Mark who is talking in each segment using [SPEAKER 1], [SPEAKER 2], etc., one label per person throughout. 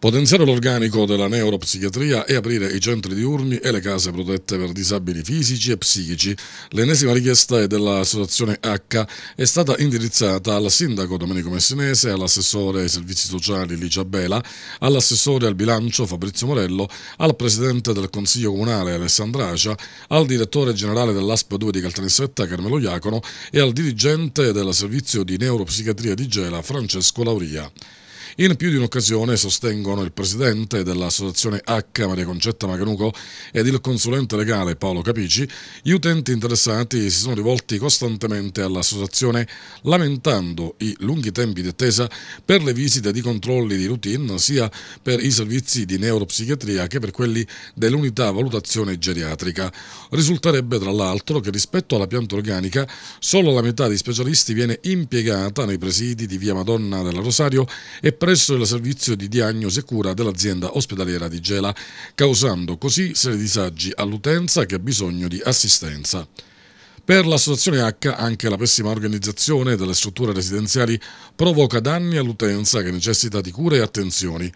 [SPEAKER 1] Potenziare l'organico della neuropsichiatria e aprire i centri diurni e le case protette per disabili fisici e psichici. L'ennesima richiesta dell'associazione H è stata indirizzata al sindaco Domenico Messinese, all'assessore ai servizi sociali Licia Bela, all'assessore al bilancio Fabrizio Morello, al presidente del consiglio comunale Alessandra Alessandracia, al direttore generale dell'ASP 2 di Caltanissetta Carmelo Iacono e al dirigente del servizio di neuropsichiatria di Gela Francesco Lauria. In più di un'occasione sostengono il presidente dell'associazione H Maria Concetta Maganuco ed il consulente legale Paolo Capici, gli utenti interessati si sono rivolti costantemente all'associazione lamentando i lunghi tempi di attesa per le visite di controlli di routine sia per i servizi di neuropsichiatria che per quelli dell'unità valutazione geriatrica. Risulterebbe tra l'altro che rispetto alla pianta organica solo la metà dei specialisti viene impiegata nei presidi di Via Madonna del Rosario e presso il servizio di diagnosi e cura dell'azienda ospedaliera di Gela, causando così seri disagi all'utenza che ha bisogno di assistenza. Per l'associazione H anche la pessima organizzazione delle strutture residenziali provoca danni all'utenza che necessita di cure e attenzioni.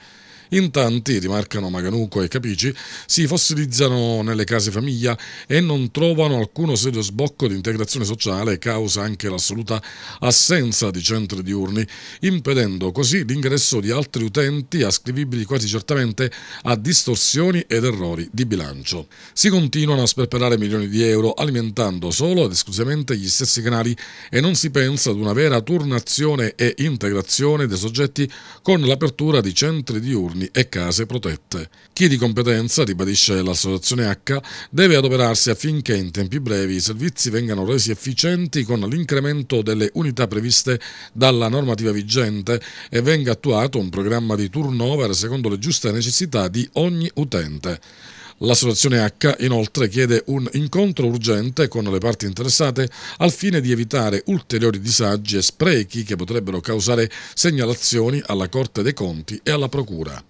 [SPEAKER 1] In tanti, rimarcano Maganuco e Capici, si fossilizzano nelle case famiglia e non trovano alcuno serio sbocco di integrazione sociale, causa anche l'assoluta assenza di centri diurni, impedendo così l'ingresso di altri utenti ascrivibili quasi certamente a distorsioni ed errori di bilancio. Si continuano a sperperare milioni di euro alimentando solo ed esclusivamente gli stessi canali e non si pensa ad una vera turnazione e integrazione dei soggetti con l'apertura di centri diurni soggiorni e case protette. Chi di competenza, ribadisce l'associazione H, deve adoperarsi affinché in tempi brevi i servizi vengano resi efficienti con l'incremento delle unità previste dalla normativa vigente e venga attuato un programma di turnover secondo le giuste necessità di ogni utente. L'associazione H inoltre chiede un incontro urgente con le parti interessate al fine di evitare ulteriori disagi e sprechi che potrebbero causare segnalazioni alla Corte dei Conti e alla Procura.